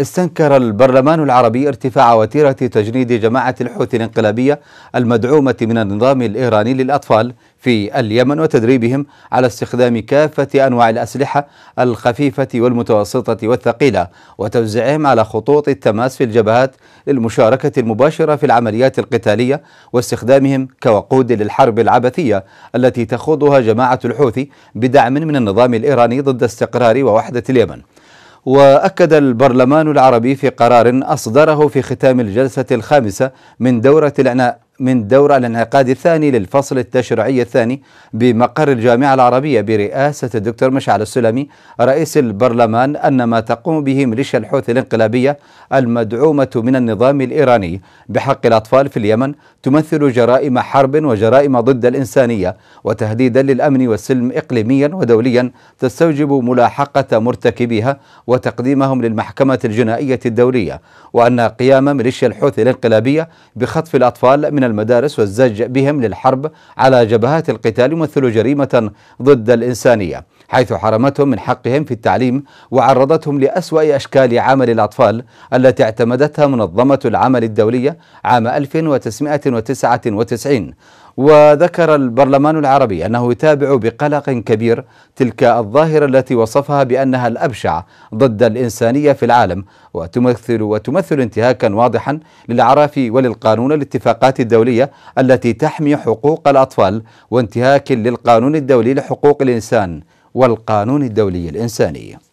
استنكر البرلمان العربي ارتفاع وتيرة تجنيد جماعة الحوثي الانقلابية المدعومة من النظام الإيراني للأطفال في اليمن وتدريبهم على استخدام كافة أنواع الأسلحة الخفيفة والمتوسطة والثقيلة وتوزيعهم على خطوط التماس في الجبهات للمشاركة المباشرة في العمليات القتالية واستخدامهم كوقود للحرب العبثية التي تخوضها جماعة الحوثي بدعم من النظام الإيراني ضد استقرار ووحدة اليمن وأكد البرلمان العربي في قرار أصدره في ختام الجلسة الخامسة من دورة الإعناء من دورة الانعقاد الثاني للفصل التشريعي الثاني بمقر الجامعة العربية برئاسة الدكتور مشعل السلمي رئيس البرلمان أن ما تقوم به ميليشيا الحوثي الانقلابية المدعومة من النظام الإيراني بحق الأطفال في اليمن تمثل جرائم حرب وجرائم ضد الإنسانية وتهديدا للأمن والسلم إقليميا ودوليا تستوجب ملاحقة مرتكبيها وتقديمهم للمحكمة الجنائية الدولية وأن قيام ميليشيا الحوثي الانقلابية بخطف الأطفال من المدارس والزج بهم للحرب على جبهات القتال يمثل جريمة ضد الإنسانية حيث حرمتهم من حقهم في التعليم وعرضتهم لأسوأ أشكال عمل الأطفال التي اعتمدتها منظمة العمل الدولية عام 1999 وذكر البرلمان العربي انه يتابع بقلق كبير تلك الظاهره التي وصفها بانها الابشع ضد الانسانيه في العالم وتمثل وتمثل انتهاكا واضحا للعراف وللقانون الاتفاقات الدوليه التي تحمي حقوق الاطفال وانتهاك للقانون الدولي لحقوق الانسان والقانون الدولي الانساني